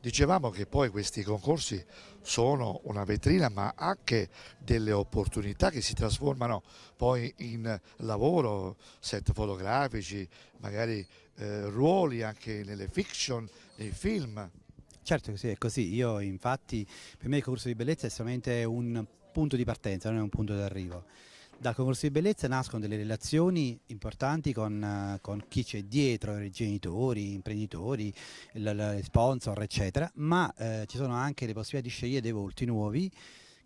Dicevamo che poi questi concorsi sono una vetrina ma anche delle opportunità che si trasformano poi in lavoro, set fotografici, magari eh, ruoli anche nelle fiction, nei film. Certo che sì, è così. Io infatti per me il concorso di bellezza è solamente un punto di partenza, non è un punto d'arrivo. Dal concorso di bellezza nascono delle relazioni importanti con, eh, con chi c'è dietro, i genitori, gli imprenditori, gli sponsor, eccetera, ma eh, ci sono anche le possibilità di scegliere dei volti nuovi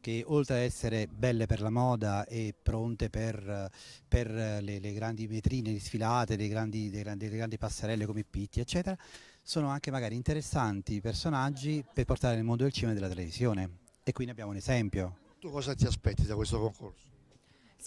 che oltre ad essere belle per la moda e pronte per, per eh, le, le, grandi vetrine, le sfilate, le grandi, le grandi, le grandi passerelle come Pitti, eccetera, sono anche magari interessanti personaggi per portare nel mondo del cinema e della televisione. E qui ne abbiamo un esempio. Tu cosa ti aspetti da questo concorso?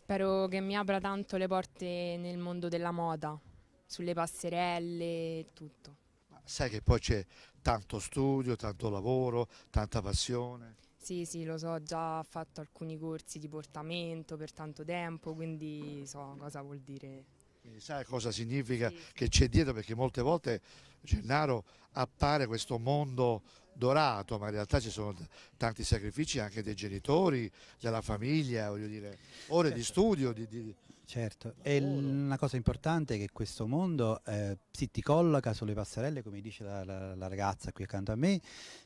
Spero che mi apra tanto le porte nel mondo della moda, sulle passerelle e tutto. Ma sai che poi c'è tanto studio, tanto lavoro, tanta passione. Sì, sì, lo so, ho già fatto alcuni corsi di portamento per tanto tempo, quindi so cosa vuol dire. Quindi sai cosa significa sì. che c'è dietro, perché molte volte Gennaro appare questo mondo dorato, ma in realtà ci sono tanti sacrifici anche dei genitori, della famiglia, voglio dire, ore certo. di studio. Di, di certo, e una cosa importante è che questo mondo eh, sì, ti colloca sulle passerelle, come dice la, la, la ragazza qui accanto a me,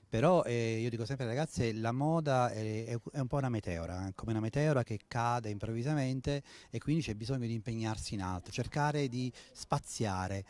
però eh, io dico sempre ragazze la moda è, è un po' una meteora eh, come una meteora che cade improvvisamente e quindi c'è bisogno di impegnarsi in alto cercare di spaziare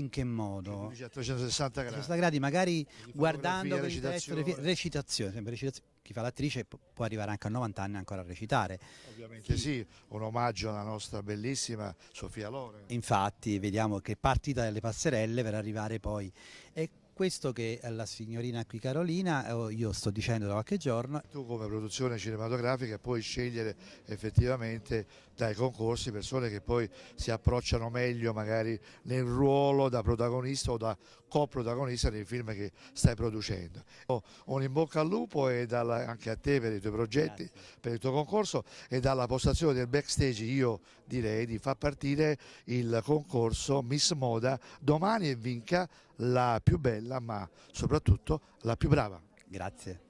in che modo? A 360 gradi. 360 gradi magari guardando recitazione. Testo, recitazione, sempre recitazione. Chi fa l'attrice può arrivare anche a 90 anni ancora a recitare. Ovviamente sì. sì, un omaggio alla nostra bellissima Sofia Lore. Infatti, vediamo che partita dalle passerelle per arrivare poi. E questo che eh, la signorina qui Carolina, eh, oh, io sto dicendo da qualche giorno. Tu come produzione cinematografica puoi scegliere effettivamente dai concorsi persone che poi si approcciano meglio magari nel ruolo da protagonista o da coprotagonista nei film che stai producendo. Oh, un in bocca al lupo e dalla, anche a te per i tuoi progetti, Grazie. per il tuo concorso e dalla postazione del backstage io direi di far partire il concorso Miss Moda domani e vinca la più bella bella ma soprattutto la più brava. Grazie.